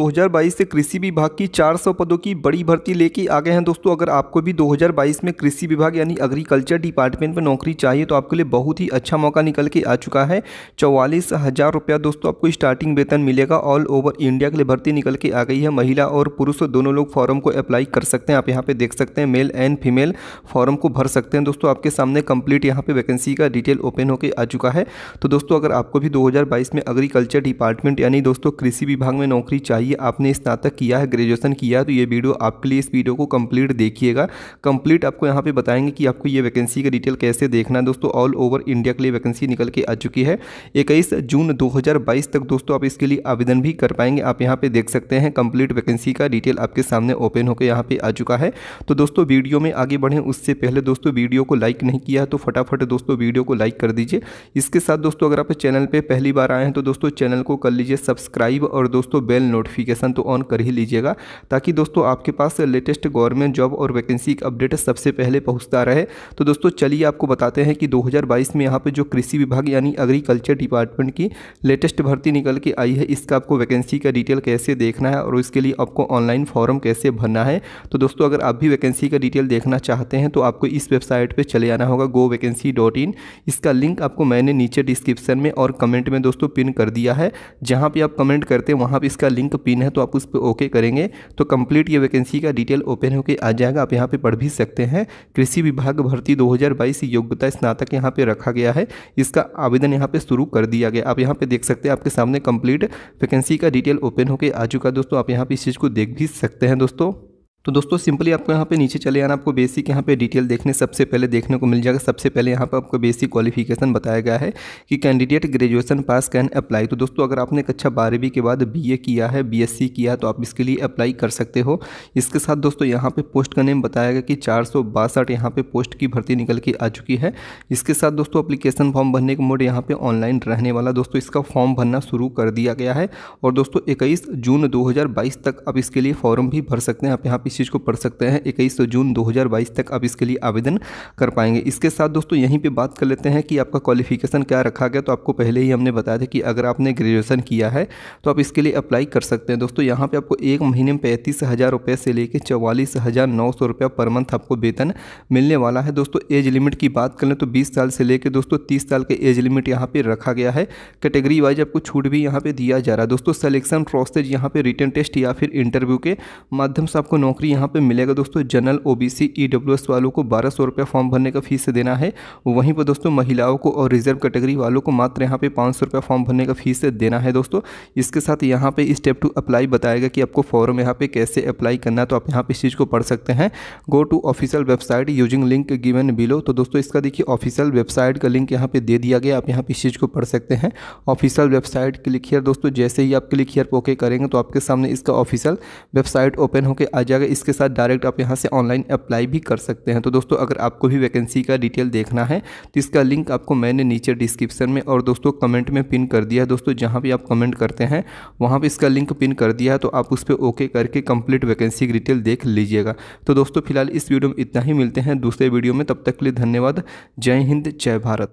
2022 से कृषि विभाग की 400 पदों की बड़ी भर्ती लेके आ गए हैं दोस्तों अगर आपको भी 2022 में कृषि विभाग यानी एग्रीकल्चर डिपार्टमेंट में नौकरी चाहिए तो आपके लिए बहुत ही अच्छा मौका निकल के आ चुका है चौवालीस हज़ार रुपया दोस्तों आपको स्टार्टिंग वेतन मिलेगा ऑल ओवर इंडिया के लिए भर्ती निकल के आ गई है महिला और पुरुष दोनों लोग फॉर्म को अप्लाई कर सकते हैं आप यहाँ पर देख सकते हैं मेल एंड फीमेल फॉर्म को भर सकते हैं दोस्तों आपके सामने कंप्लीट यहाँ पर वैकेंसी का डिटेल ओपन होकर आ चुका है तो दोस्तों अगर आपको भी दो में एग्रीकल्चर डिपार्टमेंट यानी दोस्तों कृषि विभाग में नौकरी चाहिए ये आपने स्नातक किया है ग्रेजुएसन किया है तो ये वीडियो आपके लिए इस वीडियो को कम्प्लीट देखिएगा कंप्लीट आपको यहाँ पर बताएंगे कि आपको ये वैकेंसी का डिटेल कैसे देखना है दोस्तों ऑल ओवर इंडिया के लिए वैकेंसी निकल के आ चुकी है इक्कीस जून दो तक दोस्तों आप इसके लिए आवेदन भी कर पाएंगे आप यहाँ पर देख सकते हैं कंप्लीट वैकेंसी का डिटेल आपके सामने ओपन होकर यहाँ पर आ चुका है तो दोस्तों वीडियो में आगे बढ़ें उससे पहले दोस्तों वीडियो को लाइक नहीं किया तो फटाफट दोस्तों वीडियो को लाइक कर दीजिए इसके साथ दोस्तों अगर आप चैनल पर पहली बार आए हैं तो दोस्तों चैनल को कर लीजिए सब्सक्राइब और दोस्तों बेल नोटिफिक नोटिफिकेशन तो ऑन कर ही लीजिएगा ताकि दोस्तों आपके पास लेटेस्ट गवर्नमेंट जॉब और वैकेंसी का अपडेट सबसे पहले पहुँचता रहे तो दोस्तों चलिए आपको बताते हैं कि दो में यहाँ पर जो कृषि विभाग यानी एग्रीकल्चर डिपार्टमेंट की लेटेस्ट भर्ती निकल के आई है इसका आपको वैकेंसी का डिटेल कैसे देखना है और इसके लिए आपको ऑनलाइन फॉर्म कैसे भरना है तो दोस्तों अगर आप भी वैकेंसी का डिटेल देखना चाहते हैं तो आपको इस वेबसाइट पर चले आना होगा गो वैकेंसी डॉट इन इसका लिंक आपको मैंने नीचे डिस्क्रिप्शन में और कमेंट में दोस्तों पिन कर दिया है जहाँ पर आप कमेंट करते हैं वहाँ पर इसका लिंक पिन है तो आप उस पर ओके करेंगे तो कंप्लीट ये वैकेंसी का डिटेल ओपन होकर आ जाएगा आप यहाँ पे पढ़ भी सकते हैं कृषि विभाग भर्ती 2022 योग्यता स्नातक यहाँ पे रखा गया है इसका आवेदन यहाँ पे शुरू कर दिया गया आप यहाँ पे देख सकते हैं आपके सामने कंप्लीट वैकेंसी का डिटेल ओपन होकर आ चुका दोस्तों आप यहाँ पर इस चीज़ को देख भी सकते हैं दोस्तों तो दोस्तों सिंपली आपको यहाँ पे नीचे चले आना आपको बेसिक यहाँ पे डिटेल देखने सबसे पहले देखने को मिल जाएगा सबसे पहले यहाँ पे आपको बेसिक क्वालिफिकेशन बताया गया है कि candidate graduation pass can apply तो दोस्तों अगर आपने कक्षा अच्छा बारहवीं के बाद बीए किया है बीएससी किया है तो आप इसके लिए अप्लाई कर सकते हो इसके साथ दोस्तों यहाँ पर पोस्ट का नेम बताया गया कि चार सौ बासठ यहाँ पर पोस्ट की भर्ती निकल के आ चुकी है इसके साथ दोस्तों अप्लीकेशन फॉर्म भरने का मोड यहाँ पर ऑनलाइन रहने वाला दोस्तों इसका फॉर्म भरना शुरू कर दिया गया है और दोस्तों इक्कीस जून दो तक आप इसके लिए फॉर्म भी भर सकते हैं आप यहाँ पर इस चीज़ को पढ़ सकते हैं इक्कीस जून 2022 तक आप इसके लिए आवेदन कर पाएंगे इसके साथ दोस्तों यहीं पे बात कर लेते हैं कि आपका क्वालिफिकेशन क्या रखा गया तो आपको पहले ही हमने बताया था कि अगर आपने ग्रेजुएसन किया है तो आप इसके लिए अप्लाई कर सकते हैं दोस्तों यहाँ पर आपको एक महीने में पैंतीस हज़ार से लेकर चौवालीस हज़ार नौ सौ रुपया पर मंथ आपको वेतन मिलने वाला है दोस्तों एज लिमिट की बात करें तो बीस साल से लेकर दोस्तों तीस साल के एज लिमिट यहाँ पर रखा गया है कैटेगरी वाइज आपको छूट भी यहाँ पर दिया जा रहा है दोस्तों सेलेक्शन प्रोसेस यहाँ पर रिटर्न टेस्ट या फिर इंटरव्यू के माध्यम से आपको नौकरी नौकरी यहाँ पे मिलेगा दोस्तों जनरल ओबीसी ईडब्ल्यूएस वालों को बारह सौ रुपये फॉर्म भरने का फीस देना है वहीं पर दोस्तों महिलाओं को और रिजर्व कैटेगरी वालों को मात्र यहाँ पे पाँच सौ रुपये फॉर्म भरने का फीस देना है दोस्तों इसके साथ यहाँ पे स्टेप टू अप्लाई बताएगा कि आपको फॉर्म यहाँ पे कैसे अप्लाई करना है तो आप यहाँ पर इस चीज़ को पढ़ सकते हैं go to official website using link given below तो दोस्तों इसका देखिए ऑफिशियल वेबसाइट का लिंक यहाँ पे दे दिया गया आप यहाँ पर इस चीज़ को पढ़ सकते हैं ऑफिशियल वेबसाइट क्लिक हियर दोस्तों जैसे ही आप क्लिक हियर ओके करेंगे तो आपके सामने इसका ऑफिशियल वेबसाइट ओपन होकर आ जाएगा इसके साथ डायरेक्ट आप यहाँ से ऑनलाइन अप्लाई भी कर सकते हैं तो दोस्तों अगर आपको भी वैकेंसी का डिटेल देखना है तो इसका लिंक आपको मैंने नीचे डिस्क्रिप्शन में और दोस्तों कमेंट में पिन कर दिया है दोस्तों जहाँ भी आप कमेंट करते हैं वहाँ पर इसका लिंक पिन कर दिया है तो आप उस पर ओके करके कंप्लीट वैकेंसी की डिटेल देख लीजिएगा तो दोस्तों फिलहाल इस वीडियो में इतना ही मिलते हैं दूसरे वीडियो में तब तक के लिए धन्यवाद जय हिंद जय भारत